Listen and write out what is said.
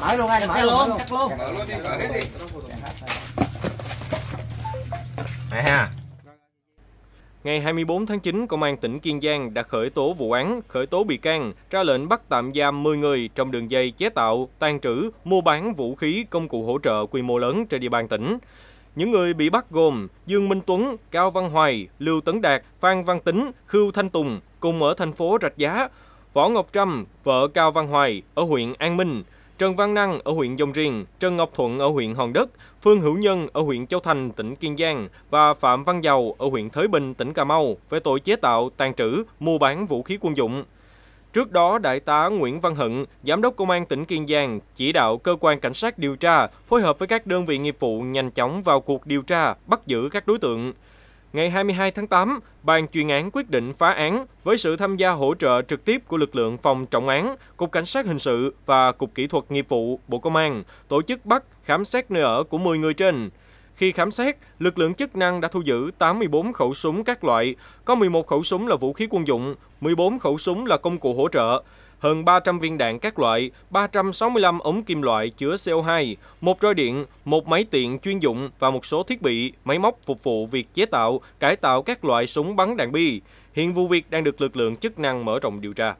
Mãi luôn ai mãi luôn, cắt luôn. luôn Này ha. Ngày 24 tháng 9, Công an tỉnh Kiên Giang đã khởi tố vụ án, khởi tố bị can, ra lệnh bắt tạm giam 10 người trong đường dây chế tạo, tàn trữ, mua bán vũ khí, công cụ hỗ trợ quy mô lớn trên địa bàn tỉnh. Những người bị bắt gồm Dương Minh Tuấn, Cao Văn Hoài, Lưu Tấn Đạt, Phan Văn Tính, Khưu Thanh Tùng, cùng ở thành phố Rạch Giá, Võ Ngọc Trâm, vợ Cao Văn Hoài, ở huyện An Minh, Trần Văn Năng ở huyện Dông Riền, Trần Ngọc Thuận ở huyện Hòn Đất, Phương Hữu Nhân ở huyện Châu Thành, tỉnh Kiên Giang và Phạm Văn Dầu ở huyện Thới Bình, tỉnh Cà Mau về tội chế tạo, tàn trữ, mua bán vũ khí quân dụng. Trước đó, Đại tá Nguyễn Văn Hận, Giám đốc Công an tỉnh Kiên Giang, chỉ đạo cơ quan cảnh sát điều tra phối hợp với các đơn vị nghiệp vụ nhanh chóng vào cuộc điều tra, bắt giữ các đối tượng ngày 22 tháng 8, ban chuyên án quyết định phá án với sự tham gia hỗ trợ trực tiếp của lực lượng phòng trọng án, Cục Cảnh sát Hình sự và Cục Kỹ thuật Nghiệp vụ Bộ Công an, tổ chức bắt, khám xét nơi ở của 10 người trên. Khi khám xét, lực lượng chức năng đã thu giữ 84 khẩu súng các loại, có 11 khẩu súng là vũ khí quân dụng, 14 khẩu súng là công cụ hỗ trợ, hơn 300 viên đạn các loại, 365 ống kim loại chứa CO2, một roi điện, một máy tiện chuyên dụng và một số thiết bị, máy móc phục vụ việc chế tạo, cải tạo các loại súng bắn đạn bi. Hiện vụ việc đang được lực lượng chức năng mở rộng điều tra.